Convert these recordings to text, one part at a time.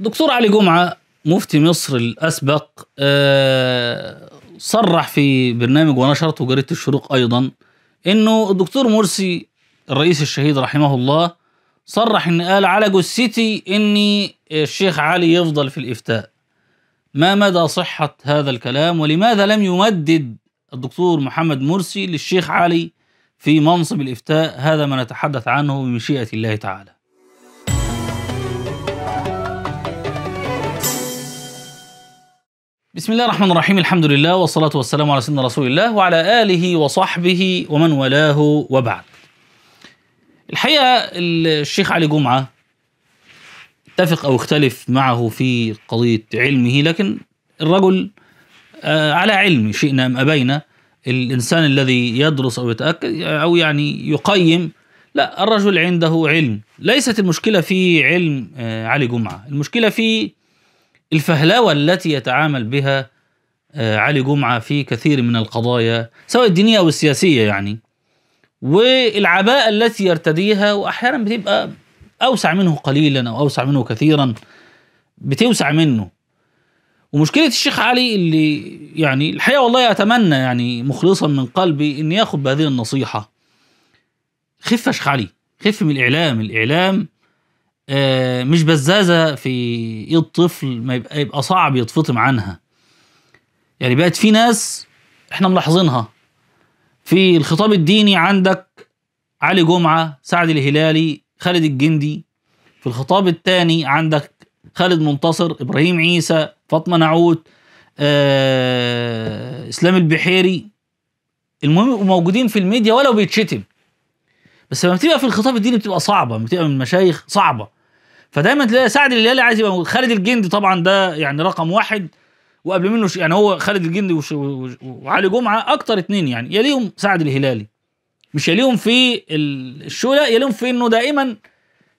دكتور علي جمعه مفتي مصر الاسبق آه، صرح في برنامج ونشرته جريده الشروق ايضا انه الدكتور مرسي الرئيس الشهيد رحمه الله صرح ان قال على جثتي اني الشيخ علي يفضل في الافتاء ما مدى صحه هذا الكلام ولماذا لم يمدد الدكتور محمد مرسي للشيخ علي في منصب الافتاء هذا ما نتحدث عنه بمشيئه الله تعالى بسم الله الرحمن الرحيم الحمد لله والصلاة والسلام على سيدنا رسول الله وعلى آله وصحبه ومن والاه وبعد الحقيقة الشيخ علي جمعة اتفق أو اختلف معه في قضية علمه لكن الرجل آه، على علم شئنا أم أبينا الإنسان الذي يدرس أو يتأكد أو يعني يقيم لا الرجل عنده علم ليست المشكلة في علم آه، علي جمعة المشكلة في الفهلوه التي يتعامل بها آه، علي جمعه في كثير من القضايا سواء الدينيه او السياسيه يعني والعباءه التي يرتديها واحيانا بتبقى اوسع منه قليلا او اوسع منه كثيرا بتوسع منه ومشكله الشيخ علي اللي يعني الحقيقه والله اتمنى يعني مخلصا من قلبي ان ياخذ بهذه النصيحه خف يا شيخ علي خف من الاعلام الاعلام آه، مش بزازه في ايد طفل ما يبقى, يبقى صعب يتفطم عنها يعني بقت في ناس احنا ملاحظينها في الخطاب الديني عندك علي جمعه سعد الهلالي خالد الجندي في الخطاب الثاني عندك خالد منتصر ابراهيم عيسى فاطمه نعوت آه، اسلام البحيري المهم موجودين في الميديا ولو بيتشتم بس لما بتبقى في الخطاب الديني بتبقى صعبه بتبقى من المشايخ صعبه فدايما تلاقي سعد الهلالي عايز يبقى موجود خالد الجندي طبعا ده يعني رقم واحد وقبل منه يعني هو خالد الجندي وعلي جمعه اكتر اتنين يعني يليهم سعد الهلالي مش يليهم في الشولة يليهم في انه دائما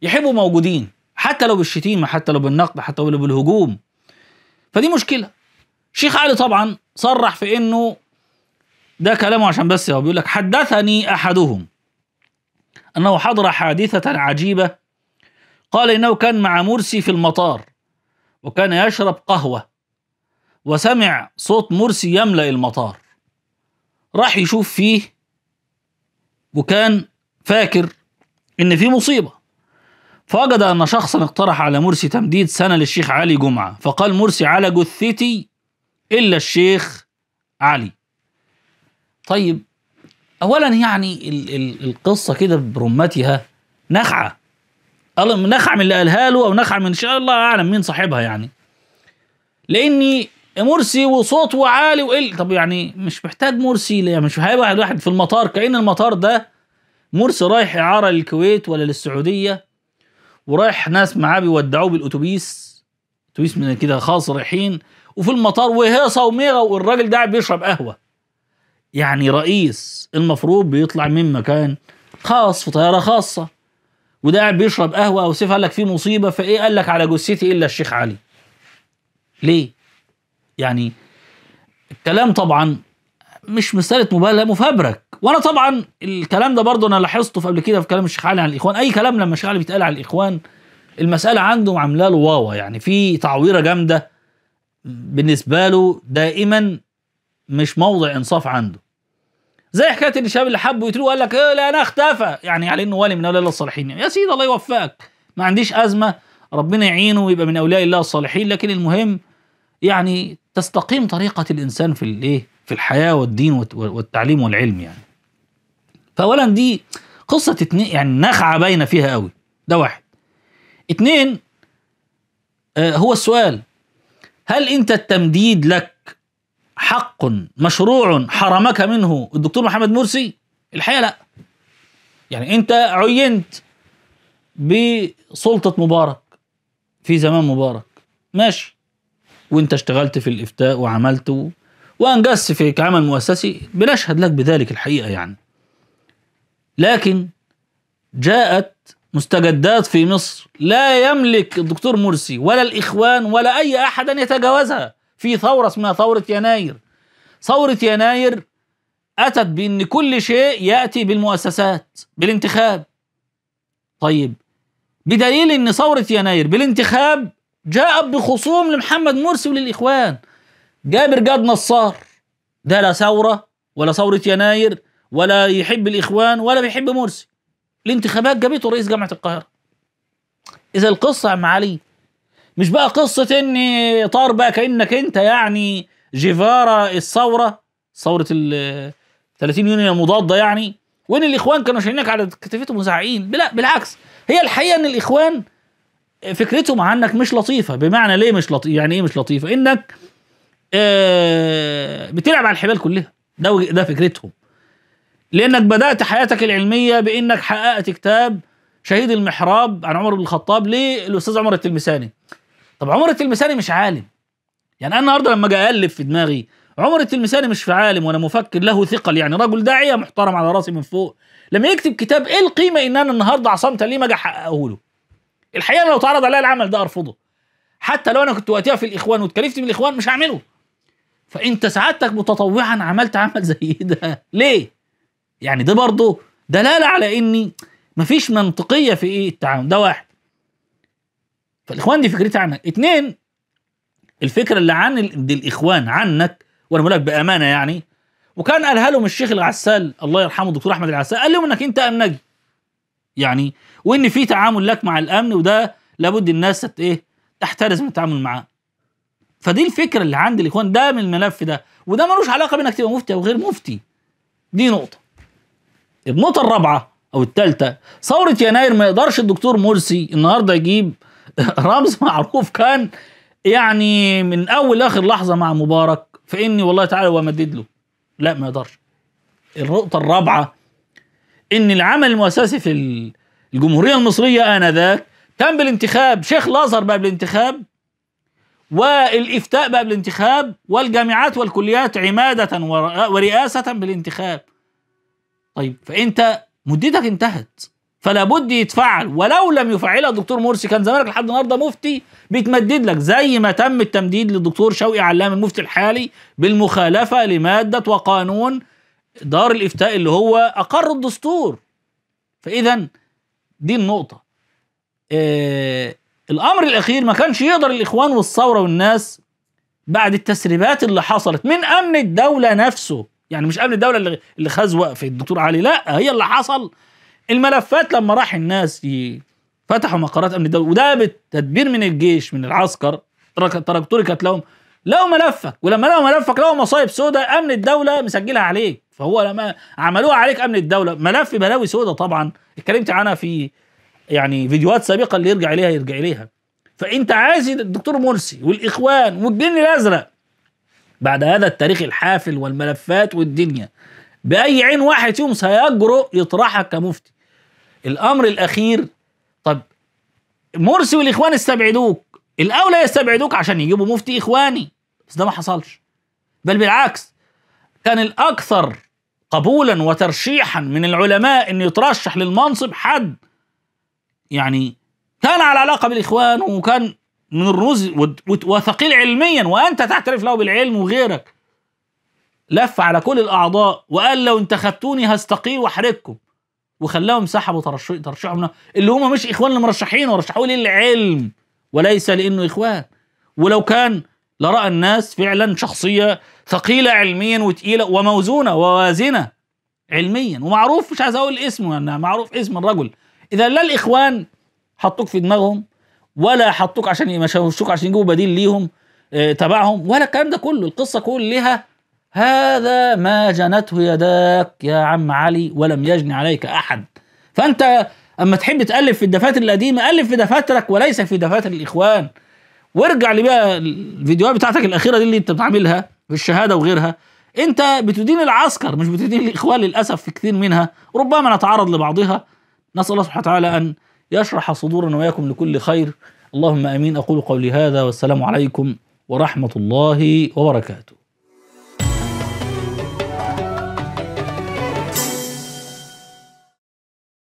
يحبوا موجودين حتى لو بالشتيمه حتى لو بالنقد حتى لو بالهجوم فدي مشكله شيخ علي طبعا صرح في انه ده كلامه عشان بس هو بيقول لك حدثني احدهم انه حضر حادثه عجيبه قال إنه كان مع مرسي في المطار وكان يشرب قهوة وسمع صوت مرسي يملأ المطار راح يشوف فيه وكان فاكر إن في مصيبة فوجد أن شخصا اقترح على مرسي تمديد سنة للشيخ علي جمعة فقال مرسي على جثتي إلا الشيخ علي طيب أولا يعني القصة كده برمتها نخعة الله نخع من اللي قالها له او نخع من إن شاء الله اعلم مين صاحبها يعني لاني مرسي وصوته عالي وقل طب يعني مش محتاج مرسي ليه يعني مش هيبقى واحد في المطار كأن المطار ده مرسي رايح إعارة للكويت ولا للسعودية ورايح ناس معاه بيودعوه بالأتوبيس أتوبيس من كده خاص رايحين وفي المطار وهيصه صوميغة والراجل ده بيشرب قهوة يعني رئيس المفروض بيطلع من مكان خاص في طيارة خاصة وده قاعد بيشرب قهوه او سيف قال لك في مصيبه فايه قال لك على جثتي الا الشيخ علي ليه يعني الكلام طبعا مش مساله مبالغه مفبرك وانا طبعا الكلام ده برضه انا لاحظته في قبل كده في كلام الشيخ علي عن الاخوان اي كلام لما الشيخ علي بيتقال على الاخوان المساله عنده عامله له واوا يعني في تعويره جامده بالنسبه له دائما مش موضع انصاف عنده زي حكايه الشباب اللي حبوا يقتله وقال لك ايه لا انا اختفى يعني على انه ولي من اولياء الله الصالحين يا سيدي الله يوفقك ما عنديش ازمه ربنا يعينه ويبقى من اولياء الله الصالحين لكن المهم يعني تستقيم طريقه الانسان في الايه في الحياه والدين والتعليم والعلم يعني فاولا دي قصه اتنين يعني نخعه باينه فيها قوي ده واحد اتنين آه هو السؤال هل انت التمديد لك حق مشروع حرمك منه الدكتور محمد مرسي الحقيقه لا يعني انت عينت بسلطه مبارك في زمان مبارك ماشي وانت اشتغلت في الافتاء وعملت وانجزت في عمل مؤسسي بنشهد لك بذلك الحقيقه يعني لكن جاءت مستجدات في مصر لا يملك الدكتور مرسي ولا الاخوان ولا اي احد ان يتجاوزها في ثورة اسمها ثورة يناير ثورة يناير أتت بأن كل شيء يأتي بالمؤسسات بالانتخاب طيب بدليل أن ثورة يناير بالانتخاب جاءت بخصوم لمحمد مرسي وللإخوان جابر جاد نصار ده لا ثورة ولا ثورة يناير ولا يحب الإخوان ولا بيحب مرسي الانتخابات جابته رئيس جامعة القاهرة إذا القصة يا معالي مش بقى قصه ان طار بقى كانك انت يعني جيفارا الثوره ثوره ال 30 يونيو المضاده يعني وان الاخوان كانوا شايلينك على كتفتهم وزعقين لا بالعكس هي الحقيقه ان الاخوان فكرتهم عنك مش لطيفه بمعنى ليه مش لطيفه يعني ايه مش لطيفه انك آه بتلعب على الحبال كلها ده ده فكرتهم لانك بدات حياتك العلميه بانك حققت كتاب شهيد المحراب عن عمر بن الخطاب للاستاذ عمر التلمساني طب عمر التلمساني مش عالم يعني انا النهارده لما اجي اقلب في دماغي عمر التلمساني مش في عالم ولا مفكر له ثقل يعني رجل داعيه محترم على راسي من فوق لما يكتب كتاب ايه القيمه ان انا النهارده عصمت ليه ما اجي احققه له الحقيقه انا لو اتعرض عليا العمل ده ارفضه حتى لو انا كنت وقتها في الاخوان واتكلفت من الاخوان مش هعمله فانت سعادتك متطوعا عملت عمل زي ده ليه يعني ده برضه دلاله على اني مفيش منطقيه في ايه التعاون ده واحد فالاخوان دي فكرتها عنك اتنين الفكره اللي عن ال... الاخوان عنك وانا بقول لك بامانه يعني وكان قالها لهم الشيخ العسال الله يرحمه الدكتور احمد العسال قال لهم انك انت امنجي يعني وان في تعامل لك مع الامن وده لابد الناس تت ايه تحترز من التعامل معاه فدي الفكره اللي عند الاخوان ده من الملف ده وده ملوش علاقه بانك تبقى مفتي او غير مفتي دي نقطه النقطه الرابعه او الثالثه ثوره يناير ما يقدرش الدكتور مرسي النهارده يجيب رمز معروف كان يعني من اول اخر لحظه مع مبارك فاني والله تعالى وامدد له لا ما يقدرش النقطه الرابعه ان العمل المؤسسي في الجمهوريه المصريه انذاك تم بالانتخاب شيخ الازهر بقى بالانتخاب والافتاء بقى بالانتخاب والجامعات والكليات عماده ورئاسه بالانتخاب طيب فانت مدتك انتهت فلا بد يتفعل ولو لم يفعلها الدكتور مرسي كان زمانك لحد النهارده مفتي بيتمدد لك زي ما تم التمديد للدكتور شوقي علام المفتي الحالي بالمخالفه لماده وقانون دار الافتاء اللي هو اقر الدستور فاذا دي النقطه آه الامر الاخير ما كانش يقدر الاخوان والثوره والناس بعد التسريبات اللي حصلت من امن الدوله نفسه يعني مش امن الدوله اللي خاز وقف الدكتور علي لا هي اللي حصل الملفات لما راح الناس فتحوا مقرات امن الدوله وده بالتدبير من الجيش من العسكر كانت لهم لقوا ملفك ولما لقوا ملفك لقوا مصايب سوداء امن الدوله مسجلها عليك فهو لما عملوها عليك امن الدوله ملف بلاوي سوداء طبعا اتكلمت عنها في يعني فيديوهات سابقه اللي يرجع اليها يرجع اليها فانت عايز الدكتور مرسي والاخوان والجن الازرق بعد هذا التاريخ الحافل والملفات والدنيا باي عين واحد فيهم سيجرؤ يطرحك كمفتي الامر الاخير طب مرسي والاخوان استبعدوك الاولى يستبعدوك عشان يجيبوا مفتي اخواني بس ده ما حصلش بل بالعكس كان الاكثر قبولا وترشيحا من العلماء ان يترشح للمنصب حد يعني كان على علاقه بالاخوان وكان من الرز وثقيل علميا وانت تعترف له بالعلم وغيرك لف على كل الاعضاء وقال لو انتخبتوني هستقيل واحرقكم وخلاهم سحبوا ترشح ترشحهم اللي هم مش اخوان المرشحين ورشحوه للعلم وليس لانه اخوان ولو كان لراى الناس فعلا شخصيه ثقيله علميا وتقيله وموزونه ووازنه علميا ومعروف مش عايز اقول اسمه يعني معروف اسم الرجل اذا لا الاخوان حطوك في دماغهم ولا حطوك عشان يمشوك عشان يجيبوا بديل ليهم آه، تبعهم ولا الكلام ده كله القصه كلها هذا ما جنته يداك يا عم علي ولم يجن عليك أحد فأنت أما تحب تألف في الدفاتر القديمة ألف في دفاترك وليس في دفاتر الإخوان وارجع لي بقى الفيديوهات بتاعتك الأخيرة دي اللي أنت بتعملها في الشهادة وغيرها أنت بتدين العسكر مش بتدين الإخوان للأسف في كثير منها ربما نتعرض لبعضها نسأل الله سبحانه وتعالى أن يشرح صدورنا وإياكم لكل خير اللهم امين اقول قولي هذا والسلام عليكم ورحمه الله وبركاته